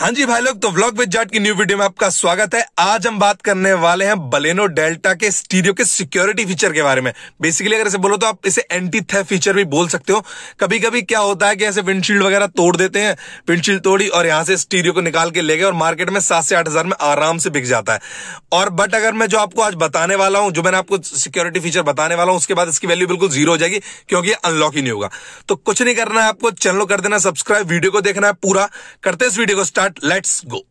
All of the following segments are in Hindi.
हाँ जी भाई लोग तो व्लॉग विद जाट की न्यू वीडियो में आपका स्वागत है आज हम बात करने वाले हैं बलेनो डेल्टा के स्टीरियो के सिक्योरिटी फीचर के बारे में बेसिकली अगर इसे बोलो तो आप इसे एंटी थे फीचर भी बोल सकते हो कभी कभी क्या होता है कि ऐसे विंडशील्ड वगैरह तोड़ देते हैं विंडशील्ड तोड़ी और यहाँ से स्टीरियो को निकाल के ले गए और मार्केट में सात से आठ हजार में आराम से बिक जाता है और बट अगर मैं जो आपको आज बताने वाला हूँ जो मैंने आपको सिक्योरिटी फीचर बताने वाला हूँ उसके बाद इसकी वैल्यू बिल्कुल जीरो हो जाएगी क्योंकि अनलॉक ही नहीं होगा तो कुछ नहीं करना है आपको चैनल कर देना सब्सक्राइब वीडियो को देखना है पूरा करते इस वीडियो को स्टार्ट दैट लेट्स गो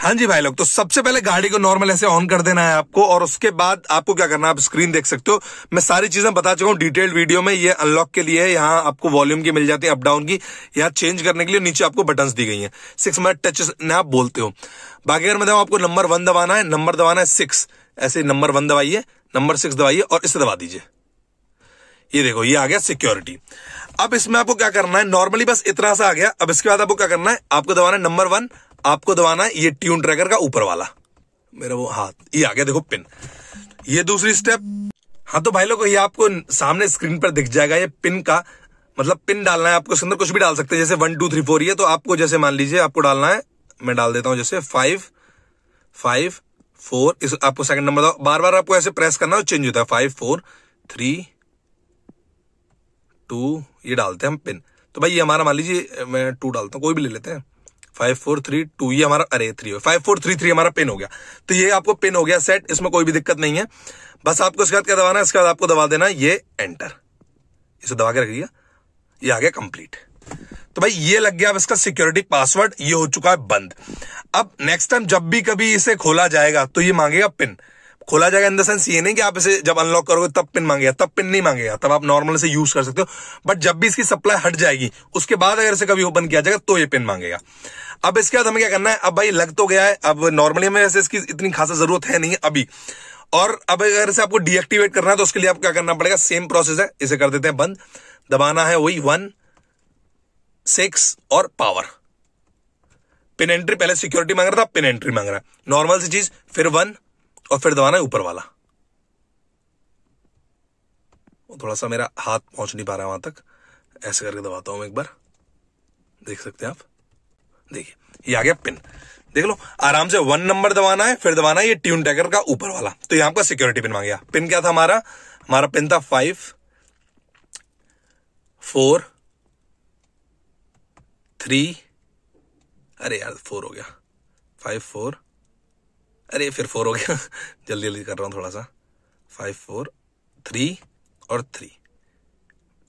हाँ जी भाई लोग तो सबसे पहले गाड़ी को नॉर्मल ऐसे ऑन कर देना है आपको और उसके बाद आपको क्या करना है आप स्क्रीन देख सकते हो मैं सारी चीजें बता चुका हूँ डिटेल्ड वीडियो में ये अनलॉक के लिए है यहाँ आपको वॉल्यूम की मिल जाती है अप डाउन की यहाँ चेंज करने के लिए नीचे आपको बटन दी गई है सिक्स मिनट टच आप बोलते हो बाकी अगर मैं आपको नंबर वन दबाना है नंबर दबाना है सिक्स ऐसे नंबर वन दबाइए नंबर सिक्स दबाइए और इसे दबा दीजिए ये देखो ये आ गया सिक्योरिटी अब इसमें आपको क्या करना है नॉर्मली बस इतना सा आ गया अब इसके बाद आपको क्या करना है आपको दबाना है नंबर वन आपको दबाना है ये ट्यून ट्रैकर का ऊपर वाला मेरा वो हाथ ये आ गया देखो पिन ये दूसरी स्टेप हाँ तो भाई लोग ये आपको सामने स्क्रीन पर दिख जाएगा ये पिन का मतलब पिन डालना है आपको इसके अंदर कुछ भी डाल सकते हैं जैसे वन टू थ्री फोर ये तो आपको जैसे मान लीजिए आपको डालना है मैं डाल देता हूं जैसे फाइव फाइव फोर इस आपको सेकंड नंबर बार बार आपको ऐसे प्रेस करना चेंज होता है फाइव फोर थ्री टू ये डालते हैं हम पिन तो भाई ये हमारा मान लीजिए मैं टू डालता हूँ कोई भी ले लेते हैं फाइव फोर थ्री टू ये हमारा अरे three five four three three हमारा पिन हो गया तो ये आपको पिन हो गया सेट इसमें कोई भी दिक्कत नहीं है बस आपको इसके बाद क्या दबाना है इसके बाद आपको दबा देना ये एंटर इसे दबा के रख रखिएगा ये आ गया कंप्लीट तो भाई ये लग गया अब इसका सिक्योरिटी पासवर्ड ये हो चुका है बंद अब नेक्स्ट टाइम जब भी कभी इसे खोला जाएगा तो ये मांगेगा पिन खोला जाएगा इन द सेंस ये नहीं कि आप इसे जब अनलॉक करोगे तब पिन मांगेगा तब पिन नहीं मांगेगा तब आप नॉर्मल से यूज कर सकते हो बट जब भी इसकी सप्लाई हट जाएगी उसके बाद अगर इसे कभी ओपन किया जाएगा तो ये पिन मांगेगा अब इसके बाद हमें क्या करना है अब भाई लग तो गया है अब नॉर्मली हमें वैसे इसकी इतनी खासा जरूरत है नहीं अभी और अब अगर इसे आपको डीएक्टिवेट करना है तो उसके लिए आप क्या करना पड़ेगा सेम प्रोसेस है इसे कर देते हैं बंद दबाना है वही वन सेक्स और पावर पिन एंट्री पहले सिक्योरिटी मांग रहा था पिन एंट्री मांग रहा है नॉर्मल सी चीज फिर वन और फिर दबाना है ऊपर वाला थोड़ा सा मेरा हाथ पहुंच नहीं पा रहा वहां तक ऐसे करके दबाता हूं एक बार देख सकते हैं आप देखिए ये आ गया पिन देख लो आराम से वन नंबर दबाना है फिर दबाना है ये ट्यून टैगर का ऊपर वाला तो यहां का सिक्योरिटी पिन मांग गया पिन क्या था हमारा हमारा पिन था फाइव फोर थ्री अरे यार फोर हो गया फाइव फोर अरे फिर फोर हो गया जल्दी जल्दी कर रहा हूँ थोड़ा सा फाइव फोर थ्री और थ्री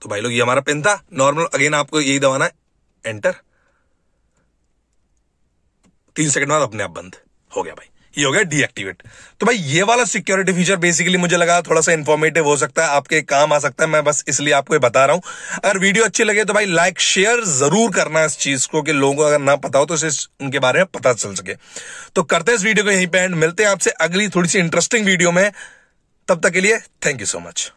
तो भाई लोग ये हमारा पेन था नॉर्मल अगेन आपको यही दबाना है एंटर तीन सेकंड बाद अपने आप बंद हो गया भाई ये हो गया डीएक्टिवेट तो भाई ये वाला सिक्योरिटी फीचर बेसिकली मुझे लगा थोड़ा सा इन्फॉर्मेटिव हो सकता है आपके काम आ सकता है मैं बस इसलिए आपको ये बता रहा हूं अगर वीडियो अच्छी लगे तो भाई लाइक शेयर जरूर करना इस चीज को कि लोगों को अगर ना पता हो तो इसे उनके बारे में पता चल सके तो करते हैं इस वीडियो को यहीं पे एंड मिलते हैं आपसे अगली थोड़ी सी इंटरेस्टिंग वीडियो में तब तक के लिए थैंक यू सो मच